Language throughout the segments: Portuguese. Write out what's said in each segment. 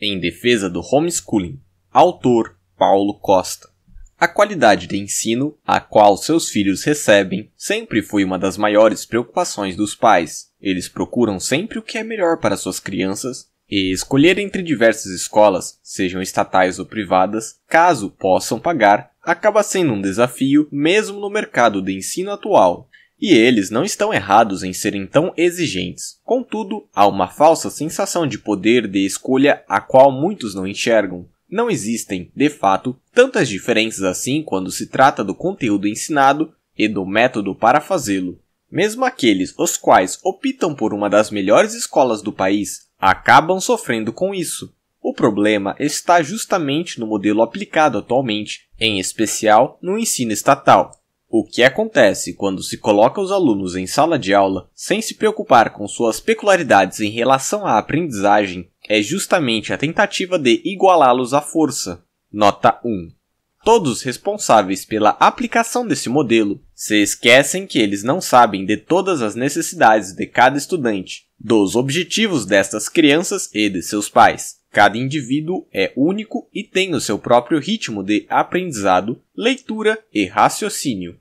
em defesa do homeschooling. Autor Paulo Costa. A qualidade de ensino a qual seus filhos recebem sempre foi uma das maiores preocupações dos pais. Eles procuram sempre o que é melhor para suas crianças e escolher entre diversas escolas, sejam estatais ou privadas, caso possam pagar, acaba sendo um desafio mesmo no mercado de ensino atual. E eles não estão errados em serem tão exigentes. Contudo, há uma falsa sensação de poder de escolha a qual muitos não enxergam. Não existem, de fato, tantas diferenças assim quando se trata do conteúdo ensinado e do método para fazê-lo. Mesmo aqueles os quais optam por uma das melhores escolas do país acabam sofrendo com isso. O problema está justamente no modelo aplicado atualmente, em especial no ensino estatal, o que acontece quando se coloca os alunos em sala de aula sem se preocupar com suas peculiaridades em relação à aprendizagem é justamente a tentativa de igualá-los à força. Nota 1. Todos responsáveis pela aplicação desse modelo se esquecem que eles não sabem de todas as necessidades de cada estudante, dos objetivos destas crianças e de seus pais. Cada indivíduo é único e tem o seu próprio ritmo de aprendizado, leitura e raciocínio.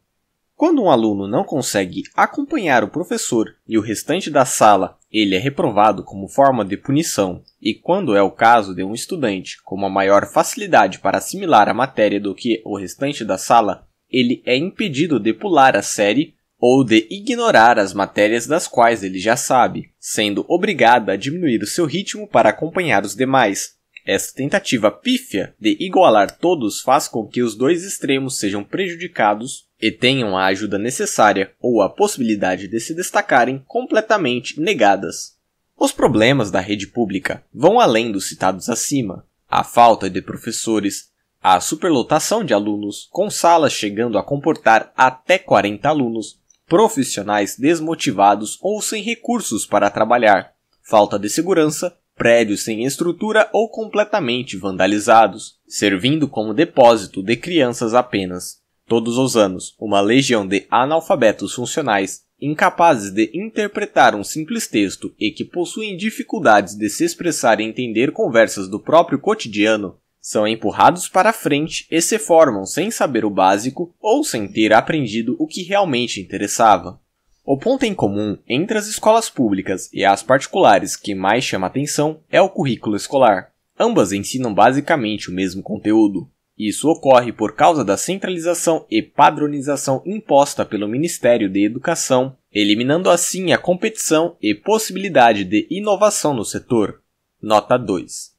Quando um aluno não consegue acompanhar o professor e o restante da sala, ele é reprovado como forma de punição. E quando é o caso de um estudante com uma maior facilidade para assimilar a matéria do que o restante da sala, ele é impedido de pular a série ou de ignorar as matérias das quais ele já sabe, sendo obrigada a diminuir o seu ritmo para acompanhar os demais. Esta tentativa pífia de igualar todos faz com que os dois extremos sejam prejudicados e tenham a ajuda necessária ou a possibilidade de se destacarem completamente negadas. Os problemas da rede pública vão além dos citados acima. A falta de professores, a superlotação de alunos, com salas chegando a comportar até 40 alunos, profissionais desmotivados ou sem recursos para trabalhar, falta de segurança, prédios sem estrutura ou completamente vandalizados, servindo como depósito de crianças apenas. Todos os anos, uma legião de analfabetos funcionais, incapazes de interpretar um simples texto e que possuem dificuldades de se expressar e entender conversas do próprio cotidiano, são empurrados para frente e se formam sem saber o básico ou sem ter aprendido o que realmente interessava. O ponto em comum entre as escolas públicas e as particulares que mais chama atenção é o currículo escolar. Ambas ensinam basicamente o mesmo conteúdo. Isso ocorre por causa da centralização e padronização imposta pelo Ministério da Educação, eliminando assim a competição e possibilidade de inovação no setor. Nota 2.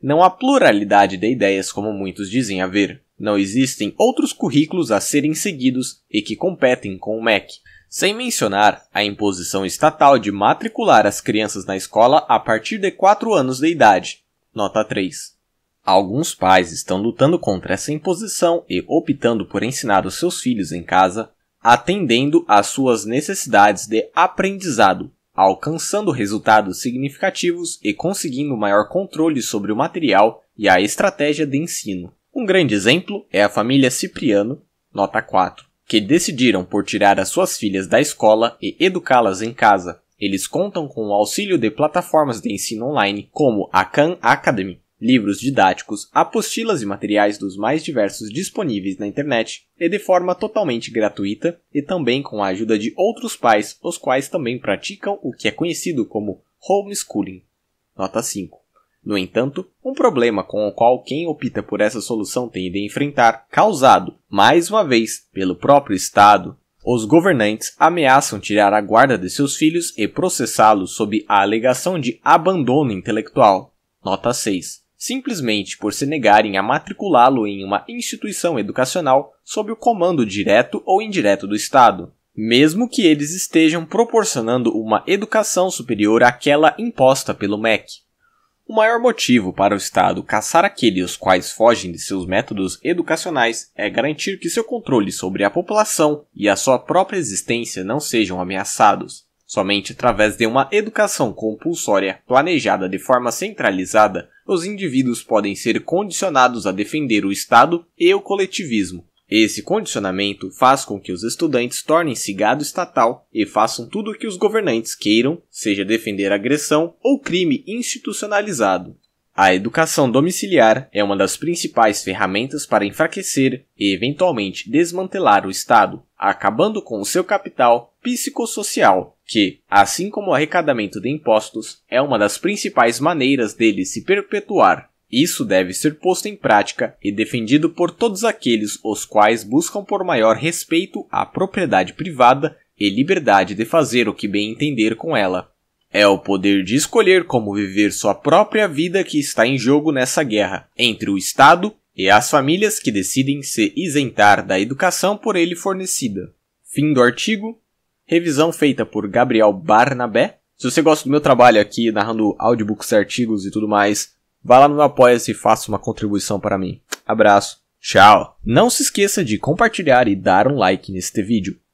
Não há pluralidade de ideias como muitos dizem haver. Não existem outros currículos a serem seguidos e que competem com o MEC. Sem mencionar a imposição estatal de matricular as crianças na escola a partir de 4 anos de idade. Nota 3. Alguns pais estão lutando contra essa imposição e optando por ensinar os seus filhos em casa, atendendo às suas necessidades de aprendizado alcançando resultados significativos e conseguindo maior controle sobre o material e a estratégia de ensino. Um grande exemplo é a família Cipriano, nota 4, que decidiram por tirar as suas filhas da escola e educá-las em casa. Eles contam com o auxílio de plataformas de ensino online, como a Khan Academy, livros didáticos, apostilas e materiais dos mais diversos disponíveis na internet e de forma totalmente gratuita e também com a ajuda de outros pais, os quais também praticam o que é conhecido como homeschooling. Nota 5. No entanto, um problema com o qual quem opta por essa solução tem de enfrentar, causado, mais uma vez, pelo próprio Estado, os governantes ameaçam tirar a guarda de seus filhos e processá-los sob a alegação de abandono intelectual. Nota 6 simplesmente por se negarem a matriculá-lo em uma instituição educacional sob o comando direto ou indireto do Estado, mesmo que eles estejam proporcionando uma educação superior àquela imposta pelo MEC. O maior motivo para o Estado caçar aqueles os quais fogem de seus métodos educacionais é garantir que seu controle sobre a população e a sua própria existência não sejam ameaçados. Somente através de uma educação compulsória, planejada de forma centralizada, os indivíduos podem ser condicionados a defender o Estado e o coletivismo. Esse condicionamento faz com que os estudantes tornem-se gado estatal e façam tudo o que os governantes queiram, seja defender agressão ou crime institucionalizado. A educação domiciliar é uma das principais ferramentas para enfraquecer e eventualmente desmantelar o Estado, acabando com o seu capital psicossocial que, assim como o arrecadamento de impostos, é uma das principais maneiras dele se perpetuar. Isso deve ser posto em prática e defendido por todos aqueles os quais buscam por maior respeito à propriedade privada e liberdade de fazer o que bem entender com ela. É o poder de escolher como viver sua própria vida que está em jogo nessa guerra entre o Estado e as famílias que decidem se isentar da educação por ele fornecida. Fim do artigo. Revisão feita por Gabriel Barnabé. Se você gosta do meu trabalho aqui, narrando audiobooks, artigos e tudo mais, vá lá no meu Apoia-se e faça uma contribuição para mim. Abraço, tchau! Não se esqueça de compartilhar e dar um like neste vídeo.